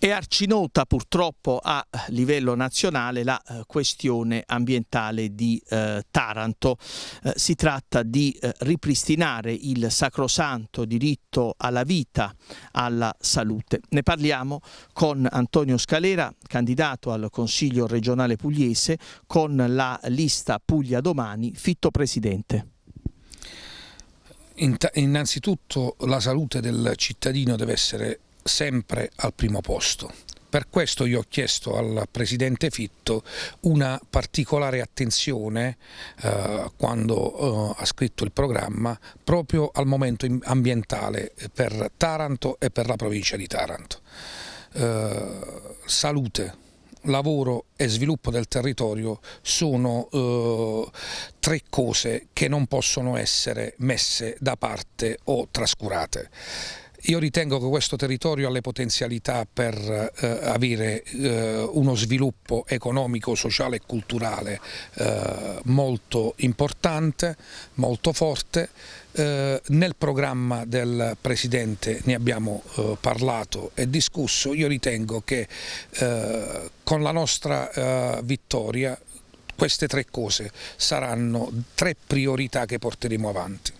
È arcinota purtroppo a livello nazionale la eh, questione ambientale di eh, Taranto. Eh, si tratta di eh, ripristinare il sacrosanto diritto alla vita, alla salute. Ne parliamo con Antonio Scalera, candidato al Consiglio regionale pugliese, con la lista Puglia Domani, fitto presidente. Innanzitutto la salute del cittadino deve essere sempre al primo posto. Per questo io ho chiesto al Presidente Fitto una particolare attenzione eh, quando eh, ha scritto il programma proprio al momento ambientale eh, per Taranto e per la provincia di Taranto. Eh, salute, lavoro e sviluppo del territorio sono eh, tre cose che non possono essere messe da parte o trascurate io ritengo che questo territorio ha le potenzialità per eh, avere eh, uno sviluppo economico, sociale e culturale eh, molto importante, molto forte. Eh, nel programma del Presidente ne abbiamo eh, parlato e discusso. Io ritengo che eh, con la nostra vittoria queste tre cose saranno tre priorità che porteremo avanti.